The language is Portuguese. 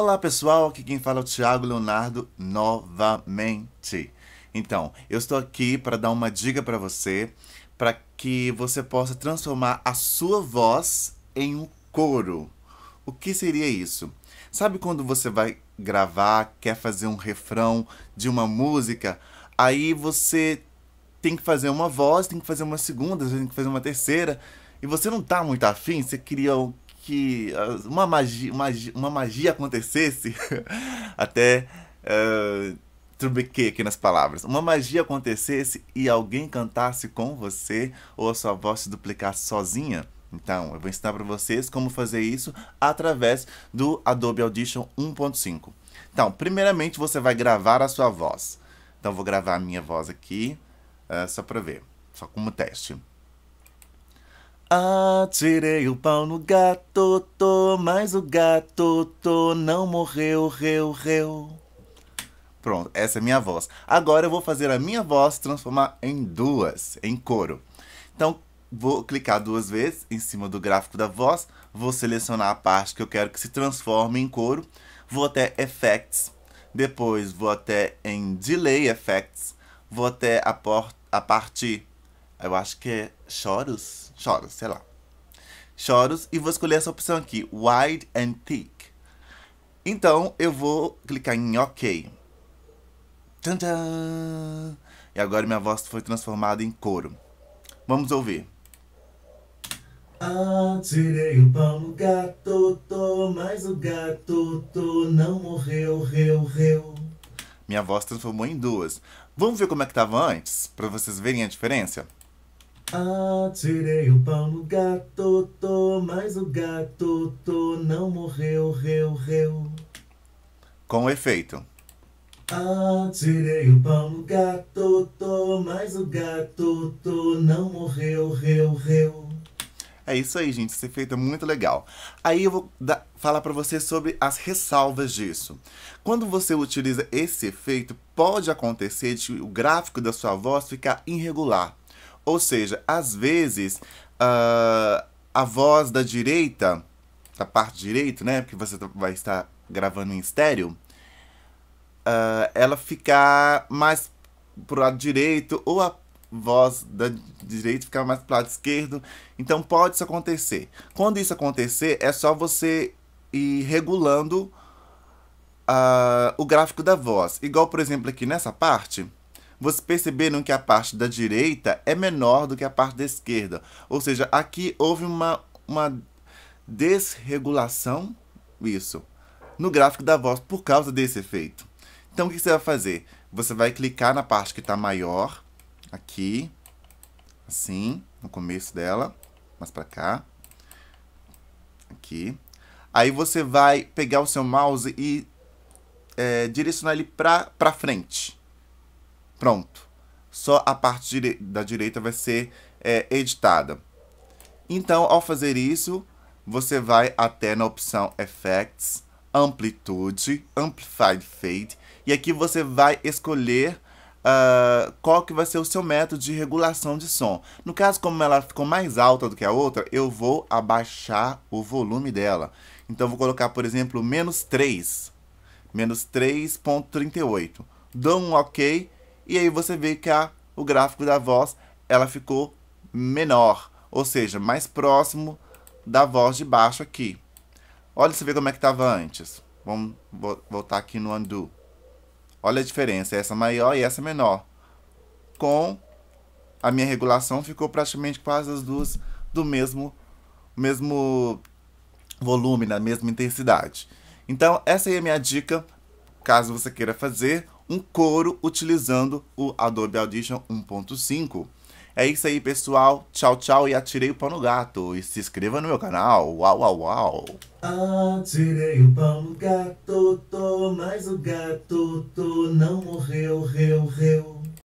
Olá pessoal, aqui quem fala é o Thiago Leonardo novamente. Então, eu estou aqui para dar uma dica para você, para que você possa transformar a sua voz em um coro. O que seria isso? Sabe quando você vai gravar, quer fazer um refrão de uma música, aí você tem que fazer uma voz, tem que fazer uma segunda, tem que fazer uma terceira, e você não está muito afim, você queria que ah, uma magia, magia uma magia acontecesse, até uh, aqui nas palavras, uma magia acontecesse e alguém cantasse com você ou a sua voz se duplicasse sozinha. Então, eu vou ensinar para vocês como fazer isso através do Adobe Audition 1.5. Então, primeiramente você vai gravar a sua voz. Então, vou gravar a minha voz aqui, uh, só para ver, só como teste. Atirei ah, o pau no gato, tô, mas o gato tô, não morreu, reu, reu. Pronto, essa é a minha voz. Agora eu vou fazer a minha voz transformar em duas, em coro. Então, vou clicar duas vezes em cima do gráfico da voz, vou selecionar a parte que eu quero que se transforme em coro, vou até Effects, depois vou até em Delay Effects, vou até a, a parte eu acho que é Choros. Choros, sei lá. Choros. E vou escolher essa opção aqui. Wide and thick. Então, eu vou clicar em OK. Tcharam! E agora minha voz foi transformada em coro. Vamos ouvir. Ah, tirei o pão no gato, tô, mas o gato tô, não morreu, reu, reu. Minha voz transformou em duas. Vamos ver como é que tava antes, para vocês verem a diferença? Ah, tirei o pão no gato, tô, mas o gato tô, não morreu, reu, reu. Com efeito. Ah, tirei o pão no gato, tô, mas o gato tô, não morreu, reu, reu. É isso aí, gente. Esse efeito é muito legal. Aí eu vou falar para você sobre as ressalvas disso. Quando você utiliza esse efeito, pode acontecer de o gráfico da sua voz ficar irregular. Ou seja, às vezes uh, a voz da direita, da parte direita, né? Porque você vai estar gravando em estéreo, uh, ela ficar mais pro lado direito ou a voz da direita ficar mais pro lado esquerdo. Então pode isso acontecer. Quando isso acontecer, é só você ir regulando uh, o gráfico da voz. Igual, por exemplo, aqui nessa parte vocês perceberam que a parte da direita é menor do que a parte da esquerda. Ou seja, aqui houve uma, uma desregulação, isso, no gráfico da voz por causa desse efeito. Então, o que você vai fazer? Você vai clicar na parte que está maior, aqui, assim, no começo dela, mais para cá, aqui. Aí você vai pegar o seu mouse e é, direcionar ele para frente. Pronto. Só a parte dire da direita vai ser é, editada. Então, ao fazer isso, você vai até na opção Effects, Amplitude, Amplified Fade. E aqui você vai escolher Uh, qual que vai ser o seu método de regulação de som. No caso, como ela ficou mais alta do que a outra, eu vou abaixar o volume dela. Então, vou colocar, por exemplo, menos 3, menos 3.38. Dou um OK e aí você vê que a, o gráfico da voz ela ficou menor, ou seja, mais próximo da voz de baixo aqui. Olha você vê como é que estava antes. Vamos voltar aqui no undo. Olha a diferença, essa maior e essa menor. Com a minha regulação ficou praticamente quase as duas do mesmo mesmo volume, na mesma intensidade. Então, essa aí é a minha dica caso você queira fazer um coro utilizando o Adobe Audition 1.5. É isso aí, pessoal. Tchau, tchau e atirei o pau no gato. E se inscreva no meu canal. Uau, uau, uau. Atirei o pau no gato, tô, mas o gato tô, não morreu, reu, reu.